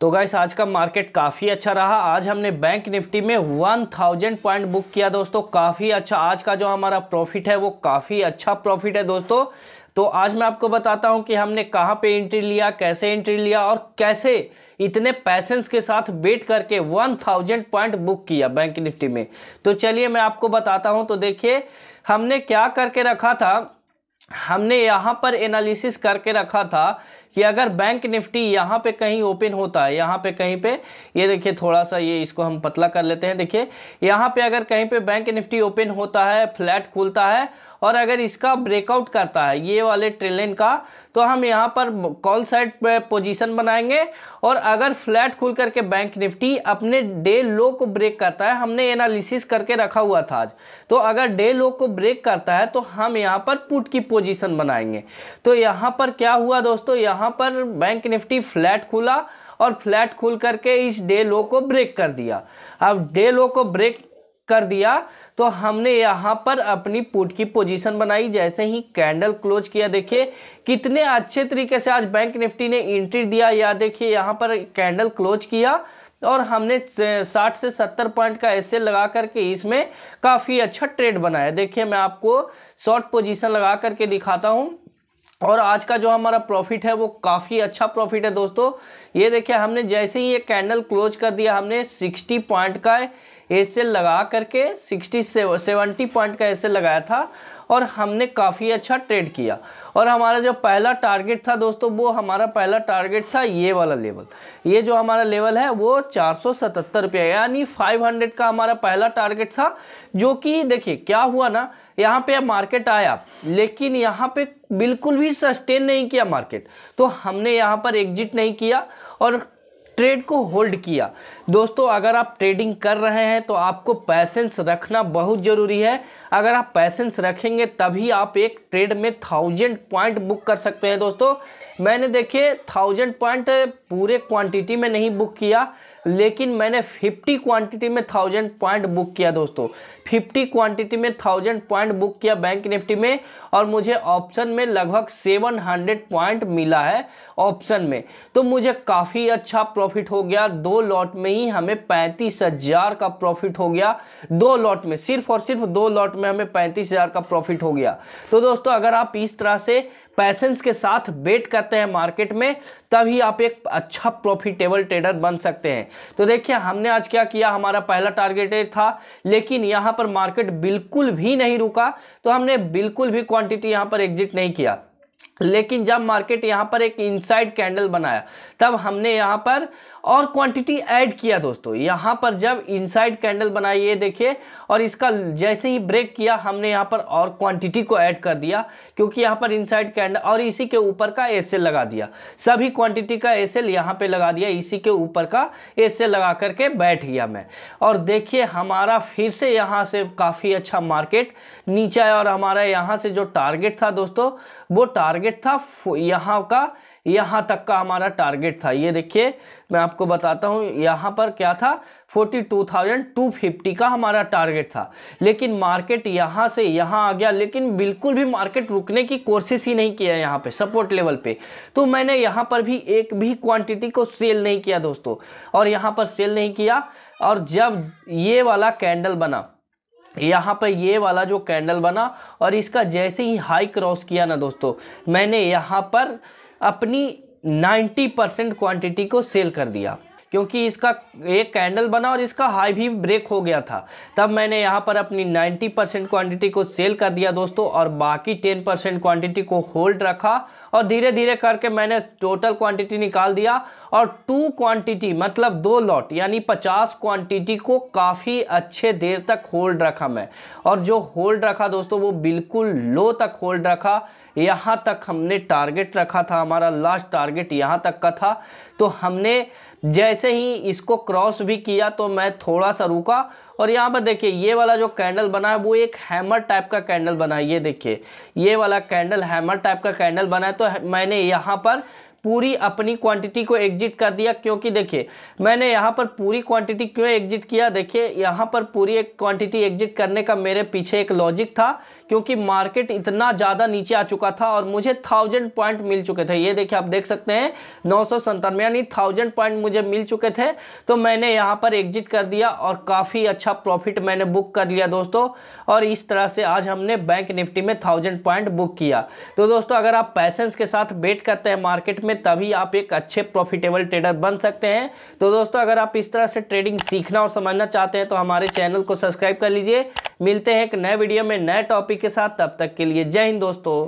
तो गाइस आज का मार्केट काफ़ी अच्छा रहा आज हमने बैंक निफ्टी में 1000 पॉइंट बुक किया दोस्तों काफ़ी अच्छा आज का जो हमारा प्रॉफिट है वो काफ़ी अच्छा प्रॉफिट है दोस्तों तो आज मैं आपको बताता हूं कि हमने कहां पे एंट्री लिया कैसे एंट्री लिया और कैसे इतने पैसेंस के साथ बेट करके 1000 पॉइंट बुक किया बैंक निफ्टी में तो चलिए मैं आपको बताता हूँ तो देखिए हमने क्या करके रखा था हमने यहाँ पर एनालिसिस करके रखा था कि अगर बैंक निफ्टी यहाँ पे कहीं ओपन होता है यहाँ पे कहीं पे ये देखिए थोड़ा सा ये इसको हम पतला कर लेते हैं देखिए यहाँ पे अगर कहीं पे बैंक निफ्टी ओपन होता है फ्लैट खुलता है और अगर इसका ब्रेकआउट करता है ये वाले ट्रेन का तो हम यहाँ पर कॉल साइड पोजीशन बनाएंगे और अगर फ्लैट खुल करके बैंक निफ्टी अपने डे लो को ब्रेक करता है हमने एनालिसिस करके रखा हुआ था आज तो अगर डे लो को ब्रेक करता है तो हम यहाँ पर पुट की पोजीशन बनाएंगे तो यहाँ पर क्या हुआ दोस्तों यहाँ पर बैंक निफ्टी फ्लैट खुला और फ्लैट खुल करके इस डे लो को ब्रेक कर दिया अब डे लो को ब्रेक कर दिया तो हमने यहां पर अपनी पुट की पोजीशन बनाई जैसे ही कैंडल क्लोज किया देखिए कितने अच्छे तरीके से आज बैंक निफ्टी ने एंट्री दिया या देखिए यहां पर कैंडल क्लोज किया और हमने 60 से 70 पॉइंट का ऐसे लगा करके इसमें काफ़ी अच्छा ट्रेड बनाया देखिए मैं आपको शॉर्ट पोजीशन लगा करके दिखाता हूँ और आज का जो हमारा प्रॉफिट है वो काफ़ी अच्छा प्रॉफिट है दोस्तों ये देखिए हमने जैसे ही ये कैंडल क्लोज कर दिया हमने 60 पॉइंट का है एस लगा करके सिक्सटी सेवेंटी पॉइंट का एस लगाया था और हमने काफ़ी अच्छा ट्रेड किया और हमारा जो पहला टारगेट था दोस्तों वो हमारा पहला टारगेट था ये वाला लेवल ये जो हमारा लेवल है वो चार सौ सतहत्तर रुपया यानी फाइव हंड्रेड का हमारा पहला टारगेट था जो कि देखिए क्या हुआ ना यहाँ पे मार्केट आया लेकिन यहाँ पे बिल्कुल भी सस्टेन नहीं किया मार्केट तो हमने यहाँ पर एग्जिट नहीं किया और ट्रेड को होल्ड किया दोस्तों अगर आप ट्रेडिंग कर रहे हैं तो आपको पैसेंस रखना बहुत ज़रूरी है अगर आप पैसेंस रखेंगे तभी आप एक ट्रेड में थाउजेंड पॉइंट बुक कर सकते हैं दोस्तों मैंने देखिए थाउजेंड पॉइंट पूरे क्वांटिटी में नहीं बुक किया लेकिन मैंने 50 क्वांटिटी में थाउजेंड पॉइंट बुक किया दोस्तों 50 क्वांटिटी में थाउजेंड पॉइंट बुक किया बैंक निफ्टी में और मुझे ऑप्शन में लगभग 700 पॉइंट मिला है ऑप्शन में तो मुझे काफ़ी अच्छा प्रॉफिट हो गया दो लॉट में ही हमें पैंतीस हजार का प्रॉफिट हो गया दो लॉट में सिर्फ और सिर्फ दो लॉट में हमें पैंतीस हजार का प्रॉफिट हो गया तो दोस्तों अगर आप इस तरह से पैसेंस के साथ वेट करते हैं मार्केट में तभी आप एक अच्छा प्रॉफिटेबल ट्रेडर बन सकते हैं तो देखिए हमने आज क्या किया हमारा पहला टारगेट था लेकिन यहाँ पर मार्केट बिल्कुल भी नहीं रुका तो हमने बिल्कुल भी क्वांटिटी यहाँ पर एग्जिट नहीं किया लेकिन जब मार्केट यहाँ पर एक इनसाइड कैंडल बनाया तब हमने यहाँ पर और क्वांटिटी ऐड किया दोस्तों यहाँ पर जब इनसाइड कैंडल बनाई ये देखिए और इसका जैसे ही ब्रेक किया हमने यहाँ पर और क्वांटिटी को ऐड कर दिया क्योंकि यहाँ पर इनसाइड कैंडल और इसी के ऊपर का एस लगा दिया सभी क्वांटिटी का एस एल यहाँ पे लगा दिया इसी के ऊपर का एस लगा करके बैठ गया मैं और देखिए हमारा फिर से यहाँ से काफ़ी अच्छा मार्केट नीचा है और हमारा यहाँ से जो टारगेट था दोस्तों वो टारगेट था यहाँ का यहाँ तक का हमारा टारगेट था ये देखिए मैं आपको बताता हूँ यहाँ पर क्या था 42,250 का हमारा टारगेट था लेकिन मार्केट यहाँ से यहाँ आ गया लेकिन बिल्कुल भी मार्केट रुकने की कोशिश ही नहीं किया यहाँ पे सपोर्ट लेवल पे तो मैंने यहाँ पर भी एक भी क्वांटिटी को सेल नहीं किया दोस्तों और यहाँ पर सेल नहीं किया और जब ये वाला कैंडल बना यहाँ पर ये वाला जो कैंडल बना और इसका जैसे ही हाई क्रॉस किया ना दोस्तों मैंने यहाँ पर अपनी 90 परसेंट क्वान्टिटी को सेल कर दिया क्योंकि इसका एक कैंडल बना और इसका हाई भी ब्रेक हो गया था तब मैंने यहाँ पर अपनी 90 परसेंट क्वान्टिटी को सेल कर दिया दोस्तों और बाकी 10 परसेंट क्वान्टिटी को होल्ड रखा और धीरे धीरे करके मैंने टोटल क्वांटिटी निकाल दिया और टू क्वांटिटी मतलब दो लॉट यानी पचास क्वांटिटी को काफ़ी अच्छे देर तक होल्ड रखा मैं और जो होल्ड रखा दोस्तों वो बिल्कुल लो तक होल्ड रखा यहाँ तक हमने टारगेट रखा था हमारा लास्ट टारगेट यहाँ तक का था तो हमने जैसे ही इसको क्रॉस भी किया तो मैं थोड़ा सा रुका और यहाँ पर देखिए ये वाला जो कैंडल बना है वो एक हैमर टाइप का कैंडल बना है ये देखिए ये वाला कैंडल हैमर टाइप का कैंडल बना है तो मैंने यहाँ पर पूरी अपनी क्वांटिटी को एग्जिट कर दिया क्योंकि देखिए मैंने यहाँ पर पूरी क्वांटिटी क्यों एग्जिट किया देखिए यहाँ पर पूरी एक क्वांटिटी एग्जिट करने का मेरे पीछे एक लॉजिक था क्योंकि मार्केट इतना ज़्यादा नीचे आ चुका था और मुझे थाउजेंड पॉइंट मिल चुके थे ये देखिए आप देख सकते हैं नौ सौ यानी थाउजेंड पॉइंट मुझे मिल चुके थे तो मैंने यहाँ पर एग्जिट कर दिया और काफ़ी अच्छा प्रॉफिट मैंने बुक कर लिया दोस्तों और इस तरह से आज हमने बैंक निफ्टी में थाउजेंड पॉइंट बुक किया तो दोस्तों अगर आप पैसेंस के साथ बेट करते हैं मार्केट में तभी आप एक अच्छे प्रॉफिटेबल ट्रेडर बन सकते हैं तो दोस्तों अगर आप इस तरह से ट्रेडिंग सीखना और समझना चाहते हैं तो हमारे चैनल को सब्सक्राइब कर लीजिए मिलते हैं एक नए वीडियो में नए टॉपिक के साथ तब तक के लिए जय हिंद दोस्तों